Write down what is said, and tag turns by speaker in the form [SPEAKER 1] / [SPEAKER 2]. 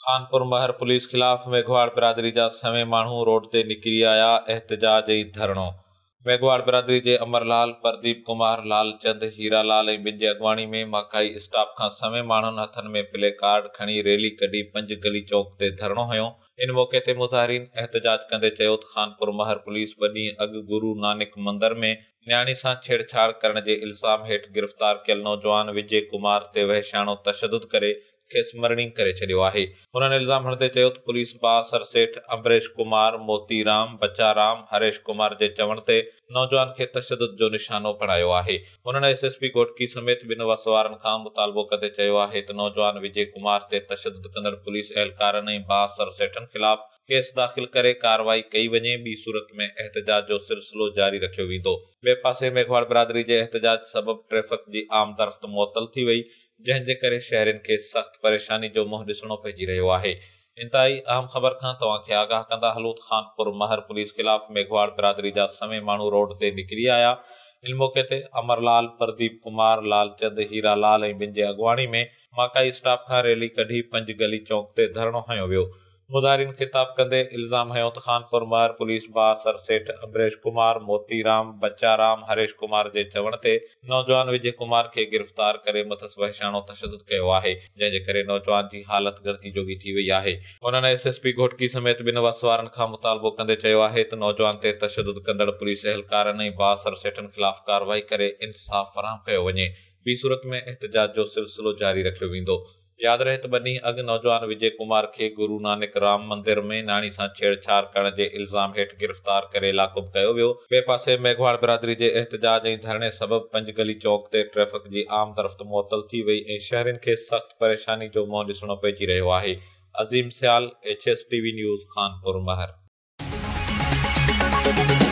[SPEAKER 1] खानपुर महर पुलिस खिलाफ मेघवाड़ बिरादरी जा समय माण्हू रोड ते निकिरी आया एहतजाज ऐं धरणो मेघवाड़ बिरादरी जे अमरलाल प्रदीप कुमार लालचंद हीरालाल ऐं ॿिनि जे अॻुवाणी में माकाई स्टाफ का समय माण्हुनि हथनि में प्ले कार्ड खणी रैली कड़ी पंज गली चौक ते धरणो हुयो इन मौक़े ते मुज़ाहिरीन एहतजाज कंदे चयो खानपुर महर पुलिस ॿ ॾींहं गुरु नानक मंदिर में न्याणी सां छेड़छाड़ करण जे इल्ज़ाम हेठ गिरफ़्तार कयल नौजवान विजय कुमार ते वहशाणो तशदुद करे खेस मरणी करे छॾियो आहे हुननि इल्ज़ाम हणंदे चयो त पुलिस पा सर सेठ अम्बरेश कुमार मोती राम बचा राम हरेश कुमार जे चवण ते नौजवान खे तशदुद जो निशानो बणायो आहे हुननि एस एस पी घोटकी समेत ॿिनि वसवारनि खां मुतालबो कंदे चयो आहे त नौजवान विजय कुमार ते तशदुद कंदड़ पुलिस अहलकारनि ऐं बा सेठनि ख़िलाफ़ु केस दाख़िल करे कार्रवाई कई वञे ॿी सूरत में एहतजाज जो सिलसिलो जारी रखियो वेंदो ॿिए पासे मेघवाल बरादरी जे एहतजाज सबबु ट्रैफ़िक जी आमदरफ़्त मुअतल थी वई जंहिं जे करे शहरनि खे सख़्तु परेशानी जो मुंहं ॾिसणो पइजी रहियो आहे तव्हांखे आगाह कंदा हलो खानपुर महर पुलिस ख़िलाफ़ मेघवाड़ बिरादरी बि समय माण्हू रोड ते निकिरी आया हिन मौके ते अमर लाल परप कुमार लालचंद हीरा लाल ऐं ॿिनि जे अॻुवाणी में माकाई स्टाफ खां रैली कढी पंज गली चौंक ते धरणो हयो वियो मुदारिन खिताब कंदे इल्ज़ाम हयो त खानपुर मार पुलिस बा सेठ अब्रेश कुमार मोती बच्चा राम हरेश कुमार जे चवण ते नौजवान विजय कुमार खे गिरफ्तार करे मथस वहशानो तशद्दद कयो आहे जंहिं करे नौजवान जी हालत गर्दी जो थी वई आहे उन्होंने एसएसपी घोटकी समेत बिन वसवारन खां मुतालबो कंदे चयो आहे त नौजवान ते तशद्दद कंदड़ पुलिस अहलकार ने बा सर खिलाफ कार्रवाई करे इंसाफ फराम कयो वञे बी सूरत में एहतजाज जो सिलसिलो जारी रखो वो याद रहे ॿ ॾींहं अॻु नौजवान विजय कुमार खे गुरु नानक राम मंदिर में नानी सां छेड़छाड़ करण जे इल्ज़ाम गिरफ़्तार करे लाकुब कयो वियो जे एतिजाज ऐं धरणे सबबि पंज गली चौक ते ट्रैफ़िक जी आम तरफ़ मुअतल थी वई ऐं शहरनि खे सख़्तु परेशानी जो मुंहुं ॾिसणो पइजी रहियो आहे अज़ीम न्यूज़ खानपुर महर